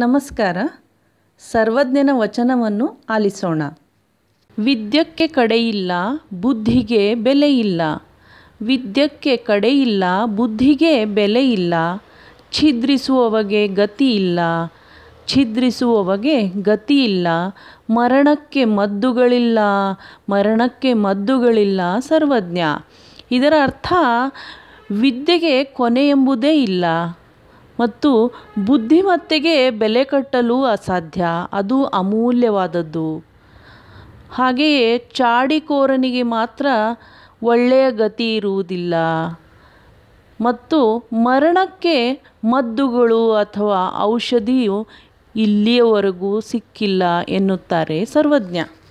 ನಮಸ್ಕಾರ ಸರ್ವಜ್ಞನ ವಚನವನ್ನು ಆಲಿಸೋಣ ವಿದ್ಯಕ್ಕೆ ಕಡೆಯಿಲ್ಲ ಬುದ್ಧಿಗೆ ಬೆಲೆಯಿಲ್ಲ ವಿದ್ಯಕ್ಕೆ ಕಡೆಯಿಲ್ಲ ಬುದ್ಧಿಗೆ ಬೆಲೆಯಿಲ್ಲ ಛಿದ್ರಿಸುವವಗೆ ಗತಿ ಇಲ್ಲ ಛಿದ್ರಿಸುವವಗೆ ಗತಿ ಇಲ್ಲ ಮರಣಕ್ಕೆ ಮದ್ದುಗಳಿಲ್ಲ ಮರಣಕ್ಕೆ ಮದ್ದುಗಳಿಲ್ಲ ಸರ್ವಜ್ಞ ಇದರ ಅರ್ಥ ವಿದ್ಯೆಗೆ ಕೊನೆ ಎಂಬುದೇ ಇಲ್ಲ ಮತ್ತು ಬುದ್ಧಿಮತ್ತೆಗೆ ಬೆಲೆ ಕಟ್ಟಲು ಅಸಾಧ್ಯ ಅದು ಅಮೂಲ್ಯವಾದದ್ದು ಹಾಗೆಯೇ ಚಾಡಿಕೋರನಿಗೆ ಮಾತ್ರ ಒಳ್ಳೆಯ ಗತಿ ಇರುವುದಿಲ್ಲ ಮತ್ತು ಮರಣಕ್ಕೆ ಮದ್ದುಗಳು ಅಥವಾ ಔಷಧಿಯು ಇಲ್ಲಿಯವರೆಗೂ ಸಿಕ್ಕಿಲ್ಲ ಎನ್ನುತ್ತಾರೆ ಸರ್ವಜ್ಞ